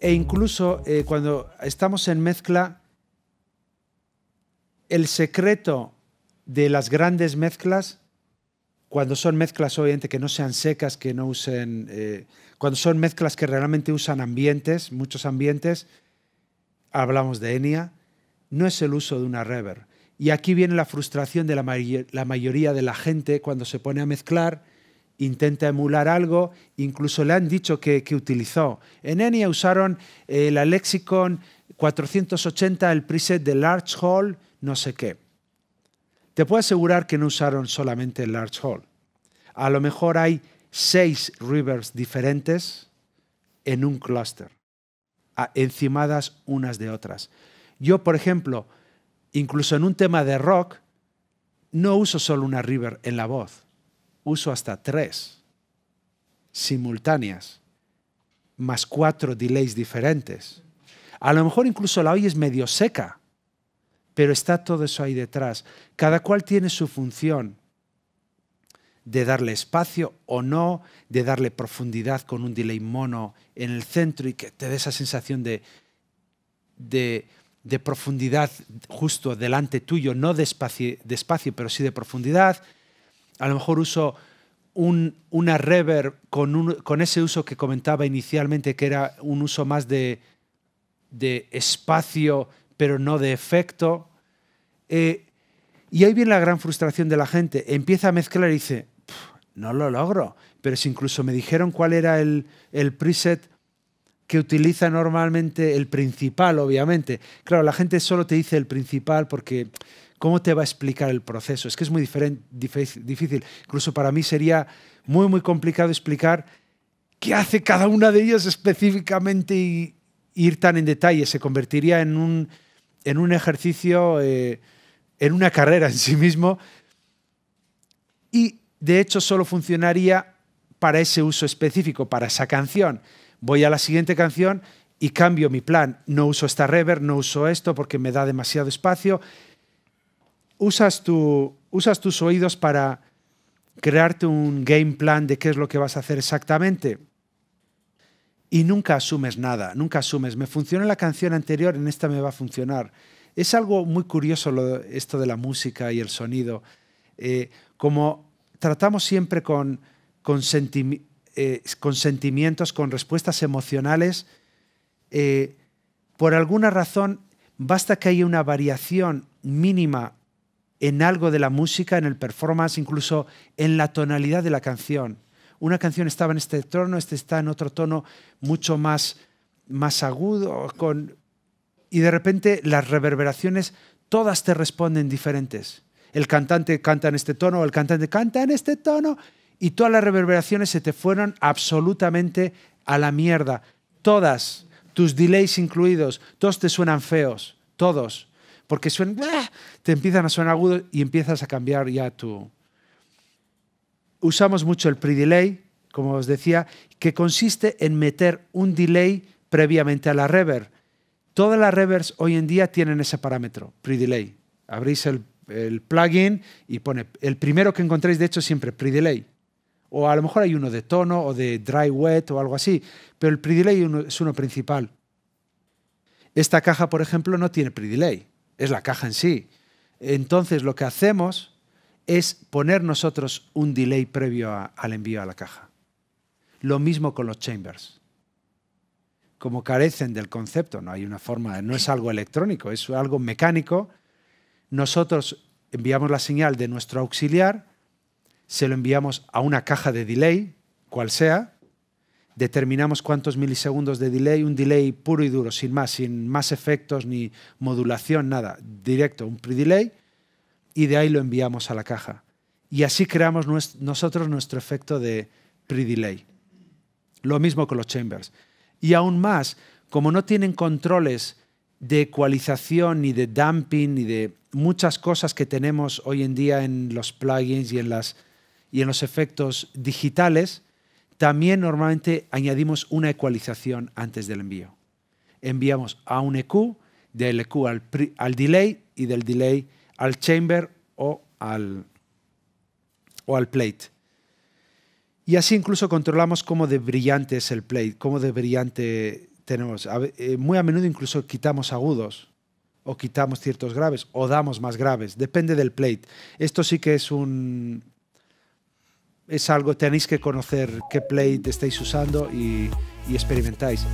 E incluso eh, cuando estamos en mezcla, el secreto de las grandes mezclas, cuando son mezclas obviamente que no sean secas, que no usen, eh, cuando son mezclas que realmente usan ambientes, muchos ambientes, hablamos de Enia, no es el uso de una reverb. Y aquí viene la frustración de la, mayoría de la gente cuando se pone a mezclar, intenta emular algo, incluso le han dicho que, utilizó. En Enya usaron el eh, la Lexicon 480, el preset de Large Hall, no sé qué. Te puedo asegurar que no usaron solamente el Large Hall. A lo mejor hay seis rivers diferentes en un clúster, encimadas unas de otras. Yo, por ejemplo, Incluso en un tema de rock, no uso solo una river en la voz, uso hasta tres simultáneas, más cuatro delays diferentes. A lo mejor incluso la es medio seca, pero está todo eso ahí detrás. Cada cual tiene su función de darle espacio o no, de darle profundidad con un delay mono en el centro y que te dé esa sensación de, de, de profundidad justo delante tuyo, no de espacio, de espacio pero sí de profundidad. A lo mejor uso una reverb con, ese uso que comentaba inicialmente, que era un uso más de, espacio, pero no de efecto. Eh, y ahí viene la gran frustración de la gente. Empieza a mezclar y dice, no lo logro. Pero si incluso me dijeron cuál era el, el preset que utiliza normalmente el principal, obviamente. Claro, la gente solo te dice el principal porque ¿cómo te va a explicar el proceso? Es que es muy diferente, difícil. Incluso para mí sería muy, muy complicado explicar qué hace cada una de ellas específicamente y ir tan en detalle. Se convertiría en un, en un ejercicio, eh, en una carrera en sí mismo. Y de hecho solo funcionaría para ese uso específico, para esa canción voy a la siguiente canción y cambio mi plan. No uso esta reverb, no uso esto porque me da demasiado espacio. Usas, usas tus oídos para crearte un game plan de qué es lo que vas a hacer exactamente. Y nunca asumes nada, nunca asumes. Me funcionó la canción anterior, en esta me va a funcionar. Es algo muy curioso esto de la música y el sonido. Eh, como tratamos siempre con, con eh, con sentimientos, con respuestas emocionales, eh, por alguna razón basta que haya una variación mínima en algo de la música, en el performance, incluso en la tonalidad de la canción. Una canción estaba en este tono, esta está en otro tono mucho más, más agudo, y de repente las reverberaciones todas te responden diferentes. El cantante canta en este tono, el cantante canta en este tono, y todas las reverberaciones se te fueron absolutamente a la mierda. Todas, tus delays incluidos, todos te suenan feos, todos. Porque suenan, ¡ah! te empiezan a sonar agudos y empiezas a cambiar ya tu... Usamos mucho el pre-delay, como os decía, que consiste en meter un delay previamente a la reverb. Todas las reverbs hoy en día tienen ese parámetro, pre-delay. Abrís el, plugin y pone el primero que encontréis, de hecho, siempre pre-delay o a lo mejor hay uno de tono o de dry wet o algo así, pero el pre es uno principal. Esta caja, por ejemplo, no tiene pre-delay, es la caja en sí. Entonces lo que hacemos es poner nosotros un delay previo al envío a la caja. Lo mismo con los chambers. Como carecen del concepto, no hay una forma, no es algo electrónico, es algo mecánico, nosotros enviamos la señal de nuestro auxiliar, se lo enviamos a una caja de delay, cual sea, determinamos cuántos milisegundos de delay, un delay puro y duro, sin más, sin más efectos ni modulación, nada, directo, un pre-delay, y de ahí lo enviamos a la caja. Y así creamos nosotros nuestro efecto de pre-delay. Lo mismo con los chambers. Y aún más, como no tienen controles de ecualización ni de dumping ni de muchas cosas que tenemos hoy en día en los plugins y en las y en los efectos digitales, también normalmente añadimos una ecualización antes del envío. Enviamos a un EQ, del EQ al, al delay y del delay al chamber o al, o al plate. Y así incluso controlamos cómo de brillante es el plate, cómo de brillante tenemos. Eh, muy a menudo incluso quitamos agudos o quitamos ciertos graves o damos más graves, depende del plate. Esto sí que es un es algo, tenéis que conocer qué plate estáis usando y, y experimentáis.